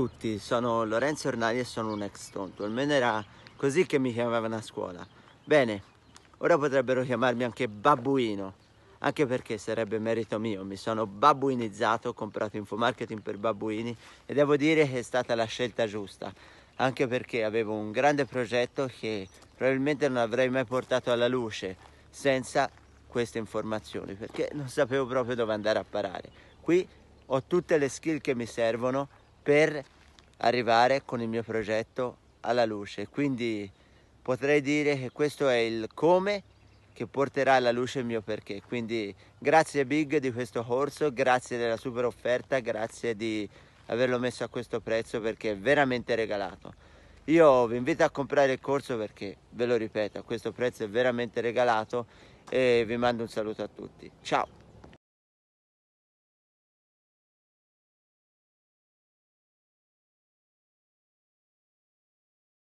tutti, sono Lorenzo Ornani e sono un ex tonto, almeno era così che mi chiamavano a scuola. Bene, ora potrebbero chiamarmi anche babbuino, anche perché sarebbe merito mio, mi sono babbuinizzato, ho comprato infomarketing per babbuini e devo dire che è stata la scelta giusta, anche perché avevo un grande progetto che probabilmente non avrei mai portato alla luce senza queste informazioni, perché non sapevo proprio dove andare a parare. Qui ho tutte le skill che mi servono per arrivare con il mio progetto alla luce. Quindi potrei dire che questo è il come che porterà alla luce il mio perché. Quindi grazie Big di questo corso, grazie della super offerta, grazie di averlo messo a questo prezzo perché è veramente regalato. Io vi invito a comprare il corso perché, ve lo ripeto, questo prezzo è veramente regalato e vi mando un saluto a tutti. Ciao!